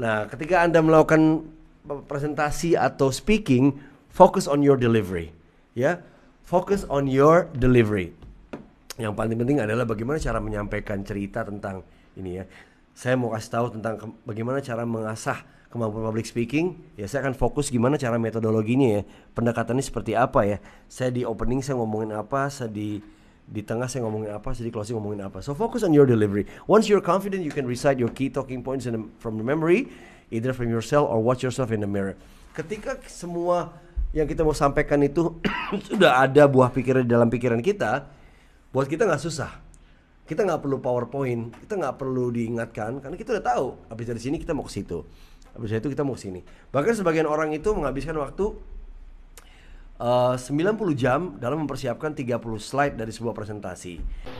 Nah, ketika Anda melakukan presentasi atau speaking, focus on your delivery, ya. Focus on your delivery. Yang paling penting adalah bagaimana cara menyampaikan cerita tentang ini ya. Saya mau kasih tahu tentang bagaimana cara mengasah kemampuan public speaking, ya saya akan fokus gimana cara metodologinya ya, pendekatannya seperti apa ya. Saya di opening saya ngomongin apa, saya di di tengah saya ngomongin apa, jadi closing ngomongin apa. So focus on your delivery. Once you're confident, you can recite your key talking points in the, from the memory, either from yourself or watch yourself in the mirror. Ketika semua yang kita mau sampaikan itu sudah ada buah pikiran di dalam pikiran kita, buat kita nggak susah. Kita nggak perlu PowerPoint, kita nggak perlu diingatkan karena kita udah tahu. Abis dari sini kita mau ke situ. abis dari itu kita mau ke sini. Bahkan sebagian orang itu menghabiskan waktu Eh, uh, 90 jam dalam mempersiapkan 30 slide dari sebuah presentasi.